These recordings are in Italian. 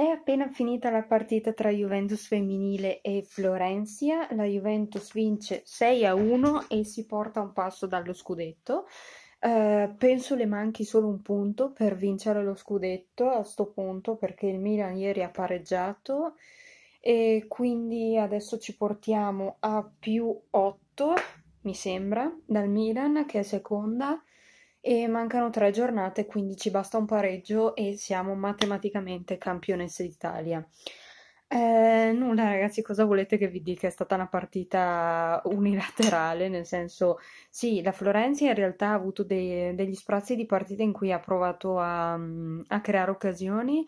È appena finita la partita tra Juventus femminile e Florencia, la Juventus vince 6 a 1 e si porta un passo dallo scudetto. Uh, penso le manchi solo un punto per vincere lo scudetto a questo punto perché il Milan ieri ha pareggiato e quindi adesso ci portiamo a più 8 mi sembra dal Milan che è seconda e mancano tre giornate, quindi ci basta un pareggio e siamo matematicamente campionesse d'Italia. Eh, nulla ragazzi, cosa volete che vi dica? È stata una partita unilaterale, nel senso sì, la Florenzi in realtà ha avuto dei, degli sprazzi di partita in cui ha provato a, mm, a creare occasioni,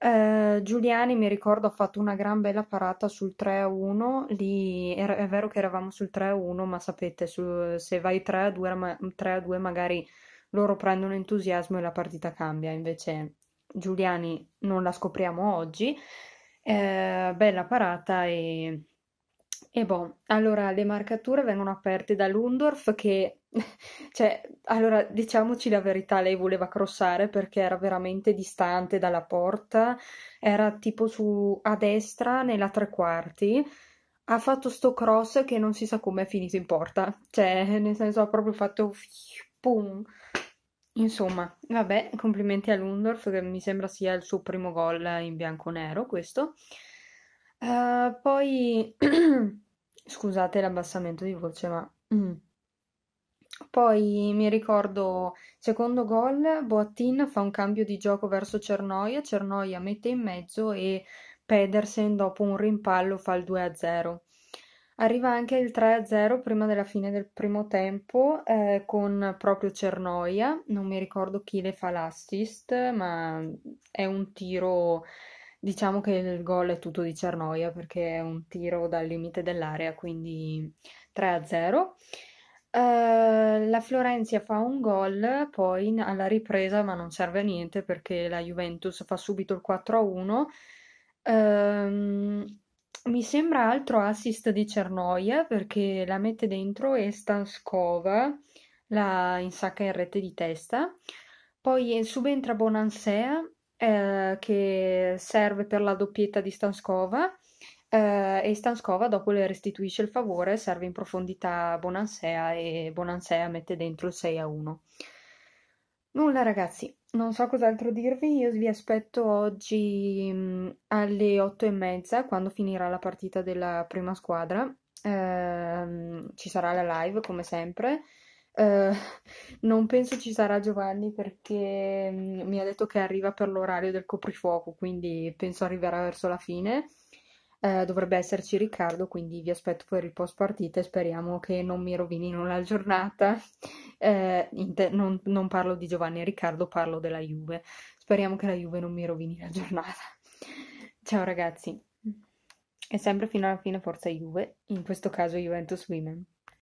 eh, Giuliani mi ricordo ha fatto una gran bella parata sul 3-1, lì è vero che eravamo sul 3-1, ma sapete, su, se vai 3-2, 3-2 magari loro prendono entusiasmo e la partita cambia, invece Giuliani non la scopriamo oggi. Eh, bella parata e e boh, allora le marcature vengono aperte da Lundorf che, cioè, allora diciamoci la verità, lei voleva crossare perché era veramente distante dalla porta, era tipo su a destra nella tre quarti, ha fatto sto cross che non si sa come è finito in porta, cioè, nel senso ha proprio fatto pum. Insomma, vabbè, complimenti a Lundorf che mi sembra sia il suo primo gol in bianco-nero questo. Eh, poi scusate l'abbassamento di voce, ma mm. poi mi ricordo secondo gol, Boattin fa un cambio di gioco verso Cernoia, Cernoia mette in mezzo e Pedersen dopo un rimpallo fa il 2-0. Arriva anche il 3-0 prima della fine del primo tempo eh, con proprio Cernoia, non mi ricordo chi le fa l'assist, ma è un tiro Diciamo che il gol è tutto di Cernoia perché è un tiro dal limite dell'area, quindi 3-0. Uh, eh, la Florencia fa un gol poi alla ripresa, ma non serve a niente perché la Juventus fa subito il 4-1. Uh, ehm, mi sembra altro assist di Cernoia perché la mette dentro e Stanskova la insacca in rete di testa. Poi subentra Bonansea eh, che serve per la doppietta di Stanskova eh, e Stanskova dopo le restituisce il favore, serve in profondità Bonansea e Bonansea mette dentro il 6 a 1. Nulla ragazzi, non so cos'altro dirvi, io vi aspetto oggi mh, mm, alle 8 e mezza quando finirà la partita della prima squadra, eh, ci sarà la live come sempre. Eh, non penso ci sarà Giovanni perché mm, mi ha detto che arriva per l'orario del coprifuoco, quindi penso arriverà verso la fine. Eh, dovrebbe esserci Riccardo, quindi vi aspetto per il post partita e speriamo che non mi rovinino la giornata. Eh, te- non, non parlo di Giovanni e Riccardo, parlo della Juve. Speriamo che la Juve non mi rovini la giornata. Ciao ragazzi. E sempre fino alla fine Forza Juve, in questo caso Juventus Women.